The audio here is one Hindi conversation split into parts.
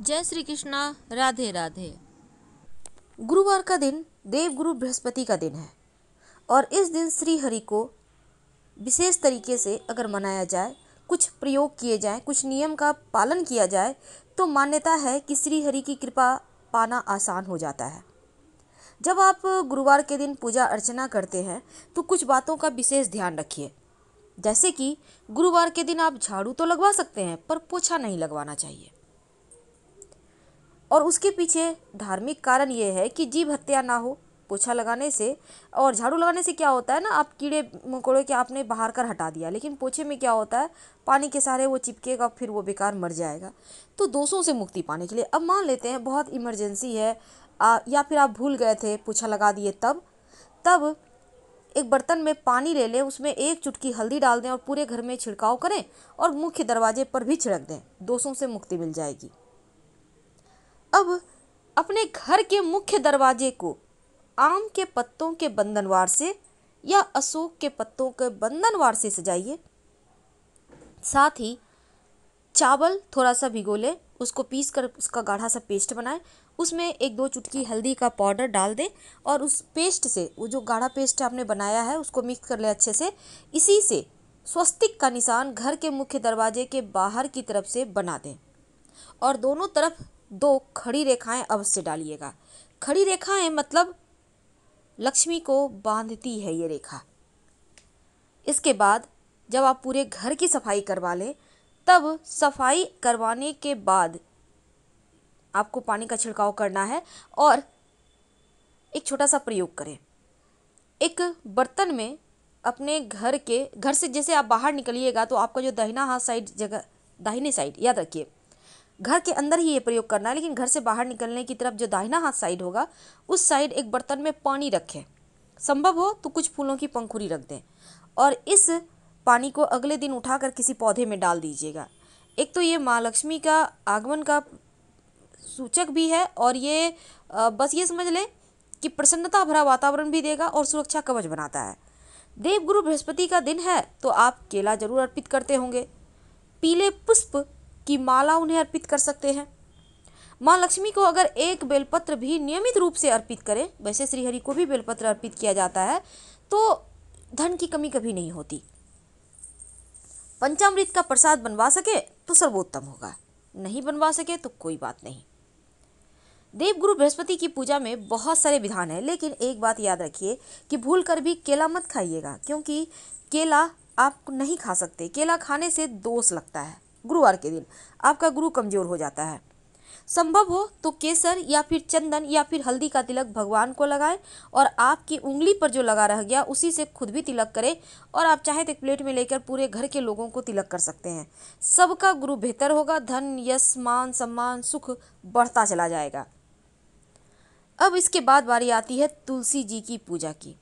जय श्री कृष्णा राधे राधे गुरुवार का दिन देव गुरु बृहस्पति का दिन है और इस दिन श्री हरि को विशेष तरीके से अगर मनाया जाए कुछ प्रयोग किए जाएं कुछ नियम का पालन किया जाए तो मान्यता है कि श्री हरि की कृपा पाना आसान हो जाता है जब आप गुरुवार के दिन पूजा अर्चना करते हैं तो कुछ बातों का विशेष ध्यान रखिए जैसे कि गुरुवार के दिन आप झाड़ू तो लगवा सकते हैं पर पोछा नहीं लगवाना चाहिए और उसके पीछे धार्मिक कारण ये है कि जीव हत्या ना हो पोछा लगाने से और झाड़ू लगाने से क्या होता है ना आप कीड़े मकोड़े के आपने बाहर कर हटा दिया लेकिन पोछे में क्या होता है पानी के सहारे वो चिपकेगा फिर वो बेकार मर जाएगा तो दोषों से मुक्ति पाने के लिए अब मान लेते हैं बहुत इमरजेंसी है आ, या फिर आप भूल गए थे पोछा लगा दिए तब तब एक बर्तन में पानी ले लें उसमें एक चुटकी हल्दी डाल दें और पूरे घर में छिड़काव करें और मुख्य दरवाजे पर भी छिड़क दें दोषों से मुक्ति मिल जाएगी अब अपने घर के मुख्य दरवाजे को आम के पत्तों के बंधनवार से या अशोक के पत्तों के बंधनवार से सजाइए साथ ही चावल थोड़ा सा भिगो लें उसको पीस कर उसका गाढ़ा सा पेस्ट बनाएं उसमें एक दो चुटकी हल्दी का पाउडर डाल दें और उस पेस्ट से वो जो गाढ़ा पेस्ट आपने बनाया है उसको मिक्स कर लें अच्छे से इसी से स्वस्तिक का निशान घर के मुख्य दरवाजे के बाहर की तरफ से बना दें और दोनों तरफ दो खड़ी रेखाएं अवश्य डालिएगा खड़ी रेखाएं मतलब लक्ष्मी को बांधती है ये रेखा इसके बाद जब आप पूरे घर की सफाई करवा लें तब सफाई करवाने के बाद आपको पानी का छिड़काव करना है और एक छोटा सा प्रयोग करें एक बर्तन में अपने घर के घर से जैसे आप बाहर निकलिएगा तो आपका जो दाहिना हाथ साइड जगह दाहिने साइड याद रखिए घर के अंदर ही ये प्रयोग करना है लेकिन घर से बाहर निकलने की तरफ जो दाहिना हाथ साइड होगा उस साइड एक बर्तन में पानी रखें संभव हो तो कुछ फूलों की पंखुरी रख दें और इस पानी को अगले दिन उठाकर किसी पौधे में डाल दीजिएगा एक तो ये माँ लक्ष्मी का आगमन का सूचक भी है और ये बस ये समझ लें कि प्रसन्नता भरा वातावरण भी देगा और सुरक्षा कवच बनाता है देवगुरु बृहस्पति का दिन है तो आप केला जरूर अर्पित करते होंगे पीले पुष्प की माला उन्हें अर्पित कर सकते हैं माँ लक्ष्मी को अगर एक बेलपत्र भी नियमित रूप से अर्पित करें वैसे श्रीहरि को भी बेलपत्र अर्पित किया जाता है तो धन की कमी कभी नहीं होती पंचामृत का प्रसाद बनवा सके तो सर्वोत्तम होगा नहीं बनवा सके तो कोई बात नहीं देवगुरु बृहस्पति की पूजा में बहुत सारे विधान हैं लेकिन एक बात याद रखिए कि भूल कर भी केला मत खाइएगा क्योंकि केला आप नहीं खा सकते केला खाने से दोष लगता है गुरुवार के दिन आपका गुरु कमजोर हो जाता है संभव हो तो केसर या फिर चंदन या फिर हल्दी का तिलक भगवान को लगाएं और आपकी उंगली पर जो लगा रह गया उसी से खुद भी तिलक करें और आप चाहे तो प्लेट में लेकर पूरे घर के लोगों को तिलक कर सकते हैं सबका गुरु बेहतर होगा धन यश मान सम्मान सुख बढ़ता चला जाएगा अब इसके बाद बारी आती है तुलसी जी की पूजा की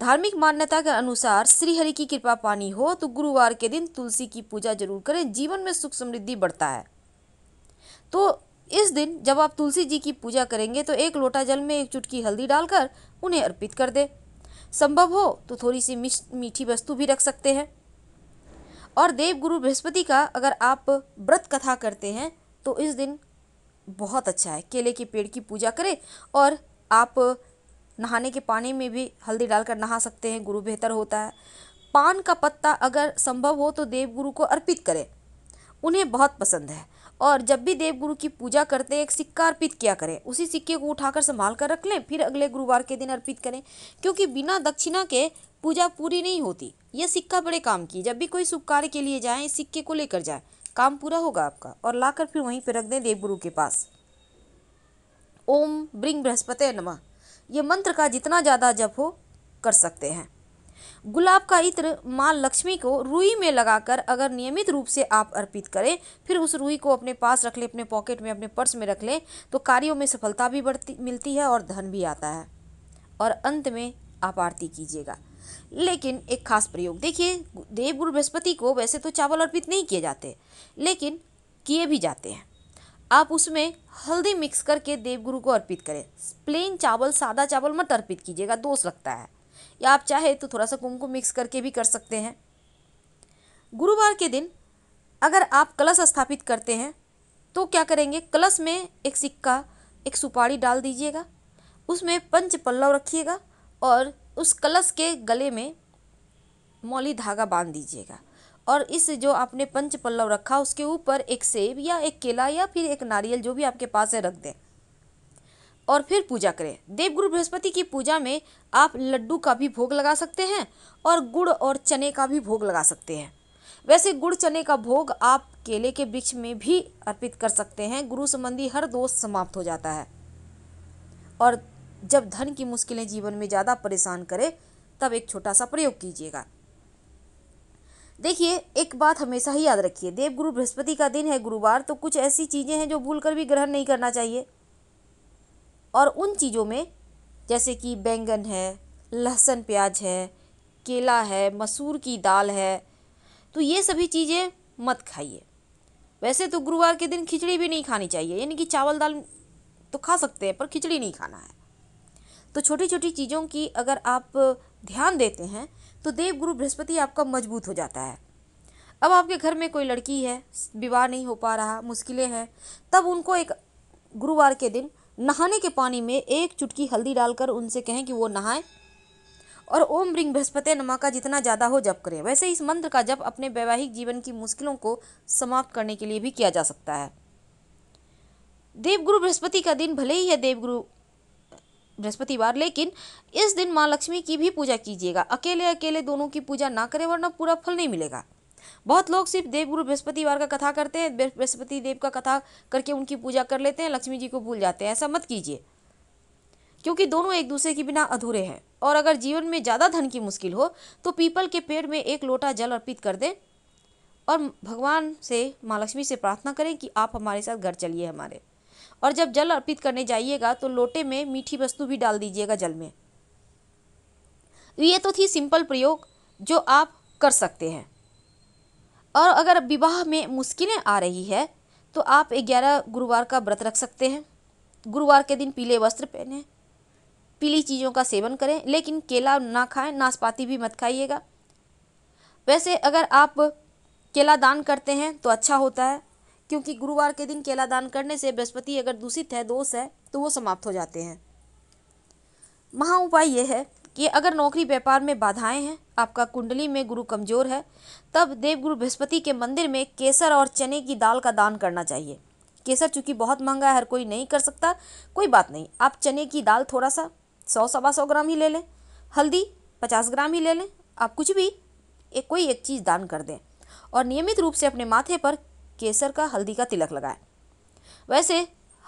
धार्मिक मान्यता के अनुसार श्रीहरि की कृपा पानी हो तो गुरुवार के दिन तुलसी की पूजा जरूर करें जीवन में सुख समृद्धि बढ़ता है तो इस दिन जब आप तुलसी जी की पूजा करेंगे तो एक लोटा जल में एक चुटकी हल्दी डालकर उन्हें अर्पित कर दें संभव हो तो थोड़ी सी मीठी वस्तु भी रख सकते हैं और देव गुरु बृहस्पति का अगर आप व्रत कथा करते हैं तो इस दिन बहुत अच्छा है केले के पेड़ की पूजा करें और आप नहाने के पानी में भी हल्दी डालकर नहा सकते हैं गुरु बेहतर होता है पान का पत्ता अगर संभव हो तो देवगुरु को अर्पित करें उन्हें बहुत पसंद है और जब भी देवगुरु की पूजा करते हैं एक सिक्का अर्पित किया करें उसी सिक्के को उठाकर संभाल कर रख लें फिर अगले गुरुवार के दिन अर्पित करें क्योंकि बिना दक्षिणा के पूजा पूरी नहीं होती यह सिक्का बड़े काम की जब भी कोई शुभ कार्य के लिए जाएं इस सिक्के को लेकर जाएं काम पूरा होगा आपका और लाकर फिर वहीं पर रख दें देवगुरु के पास ओम ब्रिंग बृहस्पति नमः ये मंत्र का जितना ज़्यादा जप हो कर सकते हैं गुलाब का इत्र माँ लक्ष्मी को रुई में लगाकर अगर नियमित रूप से आप अर्पित करें फिर उस रुई को अपने पास रख लें अपने पॉकेट में अपने पर्स में रख लें तो कार्यों में सफलता भी बढ़ती मिलती है और धन भी आता है और अंत में आप आरती कीजिएगा लेकिन एक खास प्रयोग देखिए देवगुरु बृहस्पति को वैसे तो चावल अर्पित नहीं किए जाते लेकिन किए भी जाते हैं आप उसमें हल्दी मिक्स करके देवगुरु को अर्पित करें प्लेन चावल सादा चावल मत अर्पित कीजिएगा दोष लगता है या आप चाहे तो थोड़ा सा कुमकुम मिक्स करके भी कर सकते हैं गुरुवार के दिन अगर आप कलश स्थापित करते हैं तो क्या करेंगे कलश में एक सिक्का एक सुपारी डाल दीजिएगा उसमें पंच पल्लव रखिएगा और उस कलश के गले में मौली धागा बांध दीजिएगा और इस जो आपने पंच पल्लव रखा उसके ऊपर एक सेब या एक केला या फिर एक नारियल जो भी आपके पास है रख दें और फिर पूजा करें देवगुरु बृहस्पति की पूजा में आप लड्डू का भी भोग लगा सकते हैं और गुड़ और चने का भी भोग लगा सकते हैं वैसे गुड़ चने का भोग आप केले के वृक्ष में भी अर्पित कर सकते हैं गुरु संबंधी हर दोष समाप्त हो जाता है और जब धन की मुश्किलें जीवन में ज़्यादा परेशान करें तब एक छोटा सा प्रयोग कीजिएगा देखिए एक बात हमेशा ही याद रखिए देवगुरु बृहस्पति का दिन है गुरुवार तो कुछ ऐसी चीज़ें हैं जो भूलकर भी ग्रहण नहीं करना चाहिए और उन चीज़ों में जैसे कि बैंगन है लहसुन प्याज है केला है मसूर की दाल है तो ये सभी चीज़ें मत खाइए वैसे तो गुरुवार के दिन खिचड़ी भी नहीं खानी चाहिए यानी कि चावल दाल तो खा सकते हैं पर खिचड़ी नहीं खाना है तो छोटी छोटी चीज़ों की अगर आप ध्यान देते हैं तो देव गुरु बृहस्पति आपका मजबूत हो जाता है अब आपके घर में कोई लड़की है विवाह नहीं हो पा रहा मुश्किलें हैं तब उनको एक गुरुवार के दिन नहाने के पानी में एक चुटकी हल्दी डालकर उनसे कहें कि वो नहाएं और ओम ब्रिंग बृहस्पति नमा का जितना ज़्यादा हो जप करें वैसे इस मंत्र का जप अपने वैवाहिक जीवन की मुश्किलों को समाप्त करने के लिए भी किया जा सकता है देवगुरु बृहस्पति का दिन भले ही है देवगुरु बृहस्पतिवार लेकिन इस दिन माँ लक्ष्मी की भी पूजा कीजिएगा अकेले अकेले दोनों की पूजा ना करें वरना पूरा फल नहीं मिलेगा बहुत लोग सिर्फ देवगुरु बृहस्पतिवार का कथा करते हैं बृहस्पति देव का कथा करके उनकी पूजा कर लेते हैं लक्ष्मी जी को भूल जाते हैं ऐसा मत कीजिए क्योंकि दोनों एक दूसरे के बिना अधूरे हैं और अगर जीवन में ज़्यादा धन की मुश्किल हो तो पीपल के पेड़ में एक लोटा जल अर्पित कर दें और भगवान से माँ लक्ष्मी से प्रार्थना करें कि आप हमारे साथ घर चलिए हमारे और जब जल अर्पित करने जाइएगा तो लोटे में मीठी वस्तु भी डाल दीजिएगा जल में तो ये तो थी सिंपल प्रयोग जो आप कर सकते हैं और अगर विवाह में मुश्किलें आ रही है तो आप ग्यारह गुरुवार का व्रत रख सकते हैं गुरुवार के दिन पीले वस्त्र पहने पीली चीज़ों का सेवन करें लेकिन केला ना खाएं नाशपाती भी मत खाइएगा वैसे अगर आप केला दान करते हैं तो अच्छा होता है क्योंकि गुरुवार के दिन केला दान करने से बृहस्पति अगर दूषित है दोष है तो वो समाप्त हो जाते हैं महा उपाय यह है कि अगर नौकरी व्यापार में बाधाएं हैं आपका कुंडली में गुरु कमजोर है तब देवगुरु बृहस्पति के मंदिर में केसर और चने की दाल का दान करना चाहिए केसर चूंकि बहुत महंगा है हर कोई नहीं कर सकता कोई बात नहीं आप चने की दाल थोड़ा सा सौ सवा सौ ग्राम ही ले लें हल्दी पचास ग्राम ही ले लें आप कुछ भी एक कोई एक चीज़ दान कर दें और नियमित रूप से अपने माथे पर केसर का हल्दी का तिलक लगाएं वैसे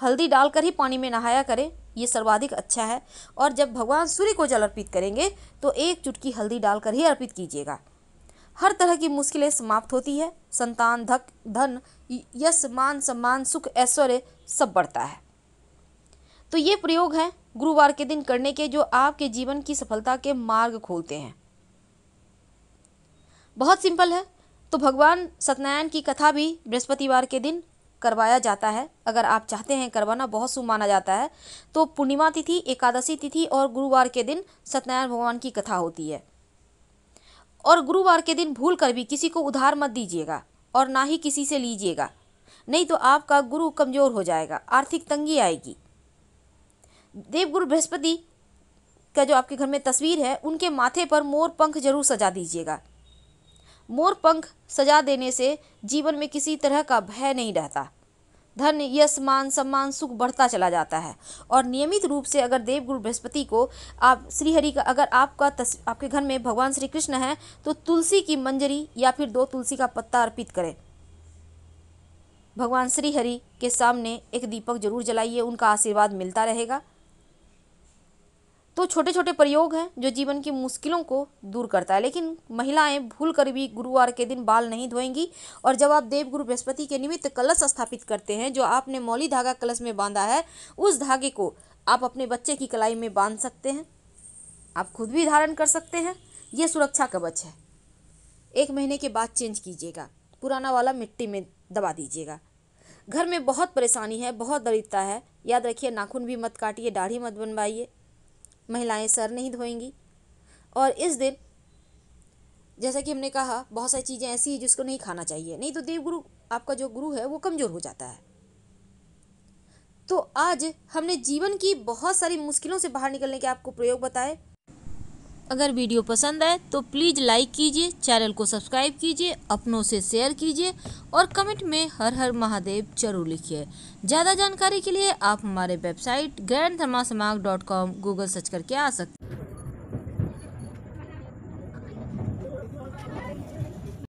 हल्दी डालकर ही पानी में नहाया करें ये सर्वाधिक अच्छा है और जब भगवान सूर्य को जल अर्पित करेंगे तो एक चुटकी हल्दी डालकर ही अर्पित कीजिएगा हर तरह की मुश्किलें समाप्त होती है संतान धक धन यश मान सम्मान सुख ऐश्वर्य सब बढ़ता है तो ये प्रयोग हैं गुरुवार के दिन करने के जो आपके जीवन की सफलता के मार्ग खोलते हैं बहुत सिंपल है तो भगवान सत्यनारायण की कथा भी बृहस्पतिवार के दिन करवाया जाता है अगर आप चाहते हैं करवाना बहुत शुभ माना जाता है तो पूर्णिमा तिथि एकादशी तिथि और गुरुवार के दिन सत्यनारायण भगवान की कथा होती है और गुरुवार के दिन भूल कर भी किसी को उधार मत दीजिएगा और ना ही किसी से लीजिएगा नहीं तो आपका गुरु कमज़ोर हो जाएगा आर्थिक तंगी आएगी देवगुरु बृहस्पति का जो आपके घर में तस्वीर है उनके माथे पर मोर पंख जरूर सजा दीजिएगा मोर पंख सजा देने से जीवन में किसी तरह का भय नहीं रहता धन यश मान सम्मान सुख बढ़ता चला जाता है और नियमित रूप से अगर देवगुरु बृहस्पति को आप श्रीहरि का अगर आपका आपके घर में भगवान श्री कृष्ण हैं तो तुलसी की मंजरी या फिर दो तुलसी का पत्ता अर्पित करें भगवान श्रीहरि के सामने एक दीपक जरूर जलाइए उनका आशीर्वाद मिलता रहेगा तो छोटे छोटे प्रयोग हैं जो जीवन की मुश्किलों को दूर करता है लेकिन महिलाएं भूल कर भी गुरुवार के दिन बाल नहीं धोएंगी और जब आप देवगुरु बृहस्पति के निमित्त कलश स्थापित करते हैं जो आपने मौली धागा कलश में बांधा है उस धागे को आप अपने बच्चे की कलाई में बांध सकते हैं आप खुद भी धारण कर सकते हैं यह सुरक्षा कवच है एक महीने के बाद चेंज कीजिएगा पुराना वाला मिट्टी में दबा दीजिएगा घर में बहुत परेशानी है बहुत दरिद्रता है याद रखिए नाखून भी मत काटिए दाढ़ी मत बनवाइए महिलाएं सर नहीं धोएंगी और इस दिन जैसा कि हमने कहा बहुत सारी चीज़ें ऐसी हैं जिसको नहीं खाना चाहिए नहीं तो देवगुरु आपका जो गुरु है वो कमज़ोर हो जाता है तो आज हमने जीवन की बहुत सारी मुश्किलों से बाहर निकलने के आपको प्रयोग बताए अगर वीडियो पसंद आए तो प्लीज़ लाइक कीजिए चैनल को सब्सक्राइब कीजिए अपनों से शेयर कीजिए और कमेंट में हर हर महादेव जरूर लिखिए ज़्यादा जानकारी के लिए आप हमारे website Grand Dharma dot com Google search करके आ सकते